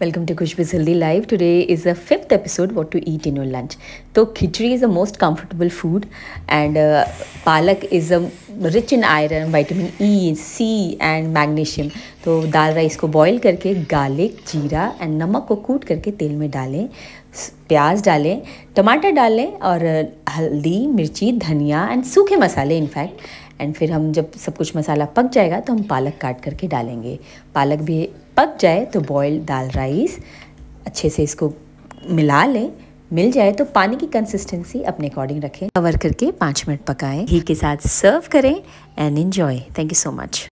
welcome to कुछ बिज healthy life today is a fifth episode what to eat in your lunch तो khichdi is a most comfortable food and palak is a rich in iron vitamin E C and magnesium तो dal rice को boil करके garlic jeera and नमक को कूट करके तेल में डालें प्याज डालें टमाटर डालें और हल्दी मिर्ची धनिया एंड सूखे मसाले इनफैक्ट एंड फिर हम जब सब कुछ मसाला पक जाएगा तो हम पालक काट करके डालेंगे पालक भी पक जाए तो बॉयल्ड दाल राइस अच्छे से इसको मिला लें मिल जाए तो पानी की कंसिस्टेंसी अपने अकॉर्डिंग रखें कवर करके पाँच मिनट पकाएं घी के साथ सर्व करें and enjoy thank you so much